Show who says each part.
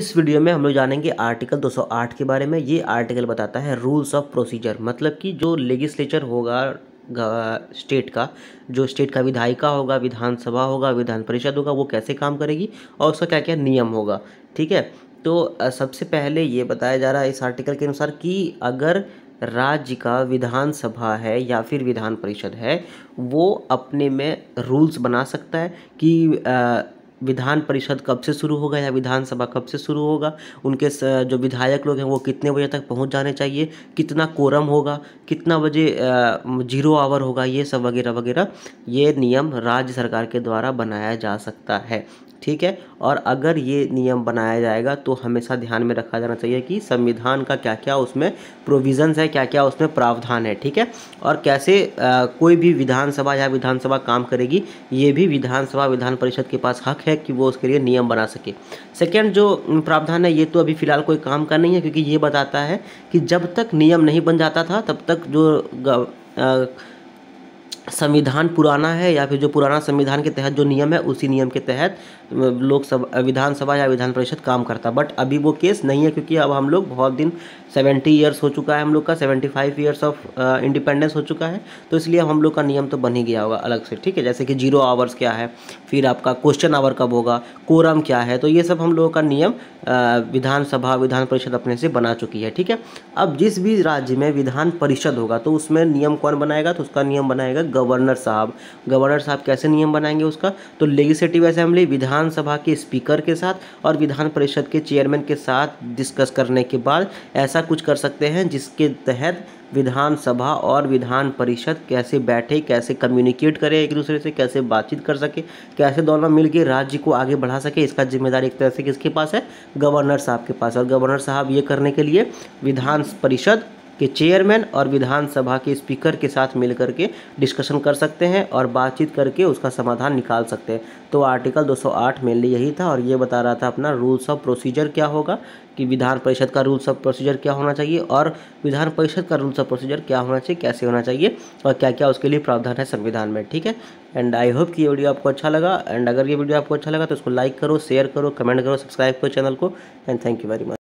Speaker 1: इस वीडियो में हम लोग जानेंगे आर्टिकल 208 के बारे में ये आर्टिकल बताता है रूल्स ऑफ प्रोसीजर मतलब कि जो लेजिस्लेचर होगा स्टेट का जो स्टेट का विधायिका होगा विधानसभा होगा विधान परिषद होगा वो कैसे काम करेगी और उसका क्या क्या नियम होगा ठीक है तो सबसे पहले ये बताया जा रहा है इस आर्टिकल के अनुसार कि अगर राज्य का विधानसभा है या फिर विधान परिषद है वो अपने में रूल्स बना सकता है कि आ, विधान परिषद कब से शुरू होगा या विधानसभा कब से शुरू होगा उनके जो विधायक लोग हैं वो कितने बजे तक पहुंच जाने चाहिए कितना कोरम होगा कितना बजे जीरो आवर होगा ये सब वगैरह वगैरह ये नियम राज्य सरकार के द्वारा बनाया जा सकता है ठीक है और अगर ये नियम बनाया जाएगा तो हमेशा ध्यान में रखा जाना चाहिए कि संविधान का क्या क्या उसमें प्रोविजंस है क्या क्या उसमें प्रावधान है ठीक है और कैसे आ, कोई भी विधानसभा या विधानसभा काम करेगी ये भी विधानसभा विधान परिषद के पास हक है कि वो उसके लिए नियम बना सके सेकेंड जो प्रावधान है ये तो अभी फ़िलहाल कोई काम का नहीं है क्योंकि ये बताता है कि जब तक नियम नहीं बन जाता था तब तक जो ग, आ, संविधान पुराना है या फिर जो पुराना संविधान के तहत जो नियम है उसी नियम के तहत लोकसभा विधानसभा या विधान परिषद काम करता बट अभी वो केस नहीं है क्योंकि अब हम लोग बहुत दिन सेवेंटी ईयर्स हो चुका है हम लोग का seventy five years of independence हो चुका है तो इसलिए हम लोग का नियम तो बन ही गया होगा अलग से ठीक है जैसे कि जीरो आवर्स क्या है फिर आपका क्वेश्चन आवर कब होगा कोरम क्या है तो ये सब हम लोगों का नियम विधानसभा विधान परिषद अपने से बना चुकी है ठीक है अब जिस भी राज्य में विधान परिषद होगा तो उसमें नियम कौन बनाएगा तो उसका नियम बनाएगा गवर्नर साहब गवर्नर साहब कैसे नियम बनाएंगे उसका तो लेजिस्टिव असेंबली विधानसभा के स्पीकर के साथ और विधान परिषद के चेयरमैन के साथ डिस्कस करने के बाद ऐसा कुछ कर सकते हैं जिसके तहत विधानसभा और विधान परिषद कैसे बैठे कैसे कम्युनिकेट करे एक दूसरे से कैसे बातचीत कर सके कैसे दोनों मिलकर राज्य को आगे बढ़ा सके इसका जिम्मेदारी एक तरह से किसके पास है गवर्नर साहब के पास और गवर्नर साहब ये करने के लिए विधान परिषद कि चेयरमैन और विधानसभा के स्पीकर के साथ मिलकर के डिस्कशन कर सकते हैं और बातचीत करके उसका समाधान निकाल सकते हैं तो आर्टिकल 208 मेनली यही था और ये बता रहा था अपना रूल्स ऑफ प्रोसीजर क्या होगा कि विधान परिषद का रूल्स ऑफ प्रोसीजर क्या होना चाहिए और विधान परिषद का रूल्स ऑफ प्रोसीजर क्या होना चाहिए कैसे होना चाहिए और क्या क्या उसके लिए प्रावधान है संविधान में ठीक है एंड आई होप कि ये वीडियो आपको अच्छा लगा एंड अगर ये वीडियो आपको अच्छा लगा तो उसको लाइक करो शेयर करो कमेंट करो सब्सक्राइब करो चैनल को and thank you very much